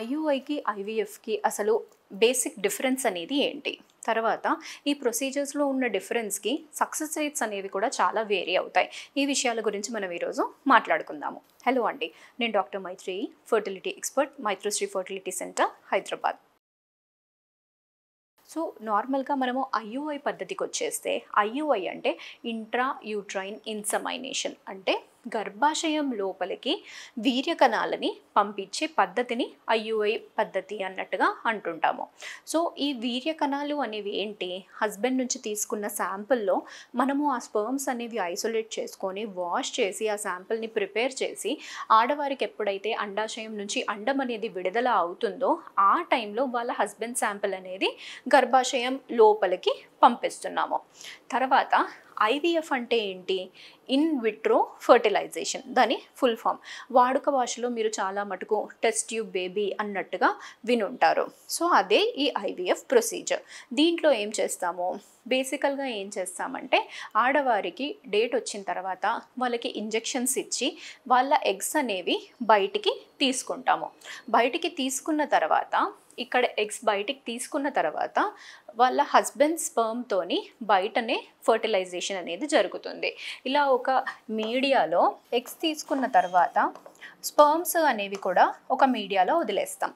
ఐయుఐకి ఐవీఎఫ్కి అసలు basic difference అనేది ఏంటి తర్వాత ఈ ప్రొసీజర్స్లో ఉన్న డిఫరెన్స్కి సక్సెస్ రేట్స్ అనేవి కూడా చాలా వేరీ అవుతాయి ఈ విషయాల గురించి మనం ఈరోజు మాట్లాడుకుందాము హలో అండి నేను doctor Maitri fertility expert Maitrishri fertility center Hyderabad so నార్మల్గా మనము ఐయుఐ పద్ధతికి వచ్చేస్తే ఐయుఐ అంటే ఇంట్రా యూట్రైన్ ఇన్సమైనేషన్ అంటే గర్భాశయం లోపలికి వీర్యకణాలని పంపించే పద్ధతిని ఐయుఐ పద్ధతి అన్నట్టుగా అంటుంటాము సో ఈ వీర్యకణాలు అనేవి ఏంటి హస్బెండ్ నుంచి తీసుకున్న శాంపుల్లో మనము ఆ స్పర్మ్స్ అనేవి ఐసోలేట్ చేసుకొని వాష్ చేసి ఆ శాంపుల్ని ప్రిపేర్ చేసి ఆడవారికి ఎప్పుడైతే అండాశయం నుంచి అండం అనేది విడుదల అవుతుందో ఆ టైంలో వాళ్ళ హస్బెండ్ శాంపుల్ అనేది గర్భాశయం లోపలికి పంపిస్తున్నాము తర్వాత ఐవీఎఫ్ అంటే ఏంటి ఇన్ విట్రో ఫర్టిలైజేషన్ దాని ఫుల్ ఫామ్ వాడుక భాషలో మీరు చాలా మటుకు టెస్ట్ ట్యూబ్ బేబీ అన్నట్టుగా వినుంటారు సో అదే ఈ ఐవీఎఫ్ ప్రొసీజర్ దీంట్లో ఏం చేస్తాము బేసికల్గా ఏం చేస్తామంటే ఆడవారికి డేట్ వచ్చిన తర్వాత వాళ్ళకి ఇంజెక్షన్స్ ఇచ్చి వాళ్ళ ఎగ్స్ అనేవి బయటికి తీసుకుంటాము బయటికి తీసుకున్న తర్వాత ఇక్కడ ఎగ్స్ బయటికి తీసుకున్న తర్వాత వాళ్ళ హస్బెండ్ స్పర్మ్తోని బయటనే ఫర్టిలైజేషన్ అనేది జరుగుతుంది ఇలా ఒక మీడియాలో ఎగ్స్ తీసుకున్న తర్వాత స్పర్మ్స్ అనేవి కూడా ఒక మీడియాలో వదిలేస్తాం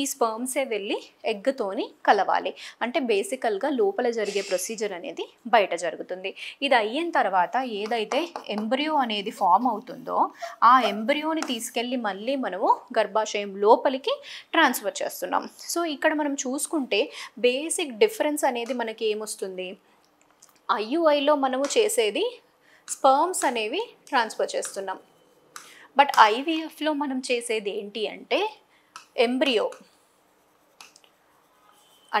ఈ స్పర్మ్సే వెళ్ళి ఎగ్తోని కలవాలి అంటే బేసికల్గా లోపల జరిగే ప్రొసీజర్ అనేది బయట జరుగుతుంది ఇది అయిన తర్వాత ఏదైతే ఎంబ్రియో అనేది ఫామ్ అవుతుందో ఆ ఎంబ్రియోని తీసుకెళ్ళి మళ్ళీ మనము గర్భాశయం లోపలికి ట్రాన్స్ఫర్ చేస్తున్నాం సో ఇక్కడ మనం చూసుకుంటే బేసిక్ డిఫరెన్స్ డిఫరెన్స్ అనేది మనకి ఏమొస్తుంది ఐయుఐలో మనము చేసేది స్పర్మ్స్ అనేవి ట్రాన్స్ఫర్ చేస్తున్నాం బట్ ఐవీఎఫ్లో మనం చేసేది ఏంటి అంటే ఎంబ్రియో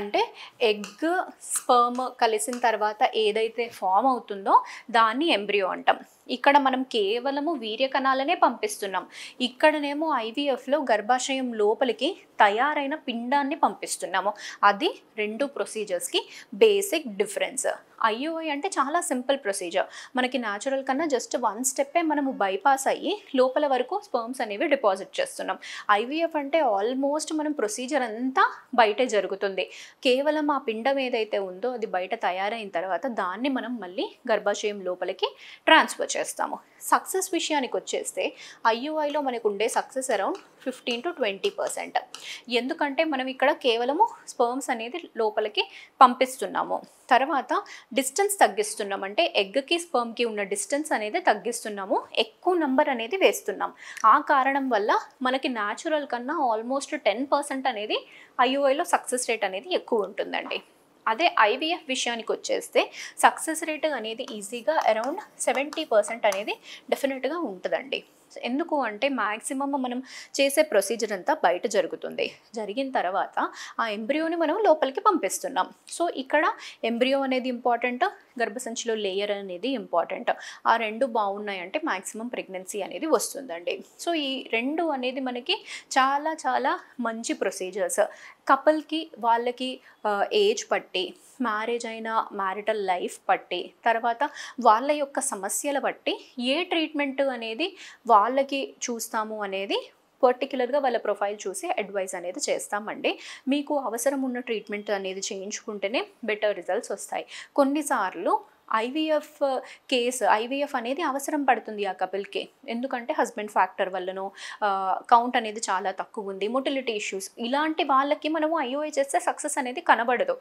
అంటే ఎగ్ స్పర్మ్ కలిసిన తర్వాత ఏదైతే ఫామ్ అవుతుందో దాన్ని ఎంబ్రియో అంటాం ఇక్కడ మనం కేవలము వీర్య కణాలనే పంపిస్తున్నాం ఇక్కడనేమో ఐవీఎఫ్లో గర్భాశయం లోపలికి తయారైన పిండాన్ని పంపిస్తున్నాము అది రెండు ప్రొసీజర్స్కి బేసిక్ డిఫరెన్స్ ఐయుఐ అంటే చాలా సింపుల్ ప్రొసీజర్ మనకి న్యాచురల్ కన్నా జస్ట్ వన్ స్టెప్పే మనము బైపాస్ అయ్యి లోపల వరకు స్పర్మ్స్ అనేవి డిపాజిట్ చేస్తున్నాం ఐవీఎఫ్ అంటే ఆల్మోస్ట్ మనం ప్రొసీజర్ అంతా బయటే జరుగుతుంది కేవలం ఆ పిండం ఏదైతే ఉందో అది బయట తయారైన తర్వాత దాన్ని మనం మళ్ళీ గర్భాశయం లోపలికి ట్రాన్స్ఫర్ చేస్తాము సక్సెస్ విషయానికి వచ్చేస్తే ఐయుఐలో మనకు ఉండే success around fifteen to twenty percent ఎందుకంటే మనం ఇక్కడ కేవలము స్పర్మ్స్ అనేది లోపలికి పంపిస్తున్నాము తర్వాత డిస్టెన్స్ తగ్గిస్తున్నాం అంటే ఎగ్కి స్పర్మ్కి ఉన్న డిస్టెన్స్ అనేది తగ్గిస్తున్నాము ఎక్కువ నంబర్ అనేది వేస్తున్నాం ఆ కారణం వల్ల మనకి న్యాచురల్ కన్నా ఆల్మోస్ట్ టెన్ పర్సెంట్ అనేది ఐయుఐలో సక్సెస్ రేట్ అనేది ఎక్కువ ఉంటుందండి అదే ఐవీఎఫ్ విషయానికి వచ్చేస్తే సక్సెస్ రేట్ అనేది ఈజీగా అరౌండ్ సెవెంటీ పర్సెంట్ అనేది డెఫినెట్గా ఉంటుందండి ఎందుకు అంటే మ్యాక్సిమమ్ మనం చేసే ప్రొసీజర్ అంతా బయట జరుగుతుంది జరిగిన తర్వాత ఆ ఎంబ్రియోని మనం లోపలికి పంపిస్తున్నాం సో ఇక్కడ ఎంబ్రియో అనేది ఇంపార్టెంట్ గర్భసంచిలో లేయర్ అనేది ఇంపార్టెంట్ ఆ రెండు బాగున్నాయంటే మ్యాక్సిమం ప్రెగ్నెన్సీ అనేది వస్తుందండి సో ఈ రెండు అనేది మనకి చాలా చాలా మంచి ప్రొసీజర్స్ కపుల్కి వాళ్ళకి ఏజ్ పట్టి మ్యారేజ్ అయిన మ్యారిటల్ లైఫ్ పట్టి తర్వాత వాళ్ళ యొక్క సమస్యల బట్టి ఏ ట్రీట్మెంట్ అనేది వాళ్ళకి చూస్తాము అనేది పర్టికులర్గా వాళ్ళ ప్రొఫైల్ చూసి అడ్వైజ్ అనేది చేస్తామండి మీకు అవసరం ఉన్న ట్రీట్మెంట్ అనేది చేయించుకుంటేనే బెటర్ రిజల్ట్స్ వస్తాయి కొన్నిసార్లు ఐవీఎఫ్ కేసు ఐవీఎఫ్ అనేది అవసరం పడుతుంది ఆ కపిల్కి ఎందుకంటే హస్బెండ్ ఫ్యాక్టర్ వల్లనో కౌంట్ అనేది చాలా తక్కువ ఉంది మొటిలిటీ ఇష్యూస్ ఇలాంటి వాళ్ళకి మనము ఐఓఐ చేస్తే సక్సెస్ అనేది కనబడదు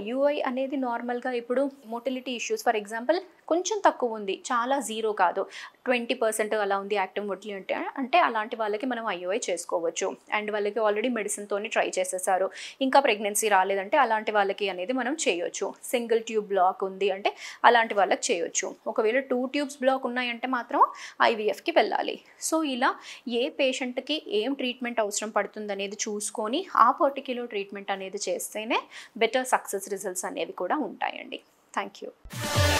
ఐఓఐ అనేది నార్మల్గా ఇప్పుడు మొటిలిటీ ఇష్యూస్ ఫర్ ఎగ్జాంపుల్ కొంచెం తక్కువ ఉంది చాలా జీరో కాదు ట్వంటీ పర్సెంట్ అలా ఉంది యాక్టివ్ మొటిలి అంటే అంటే అలాంటి వాళ్ళకి మనం ఐఓఐ చేసుకోవచ్చు అండ్ వాళ్ళకి ఆల్రెడీ మెడిసిన్తోనే ట్రై చేసేసారు ఇంకా ప్రెగ్నెన్సీ రాలేదంటే అలాంటి వాళ్ళకి అనేది మనం చేయొచ్చు సింగిల్ ట్యూబ్ బ్లాక్ ఉంది అంటే అలాంటి వాళ్ళకి చేయొచ్చు ఒకవేళ టూ ట్యూబ్స్ బ్లాక్ ఉన్నాయంటే మాత్రం ఐవీఎఫ్కి వెళ్ళాలి సో ఇలా ఏ పేషెంట్కి ఏం ట్రీట్మెంట్ అవసరం పడుతుంది అనేది చూసుకొని ఆ పర్టిక్యులర్ ట్రీట్మెంట్ అనేది చేస్తేనే బెటర్ సక్సెస్ రిజల్ట్స్ అనేవి కూడా ఉంటాయండి థ్యాంక్ యూ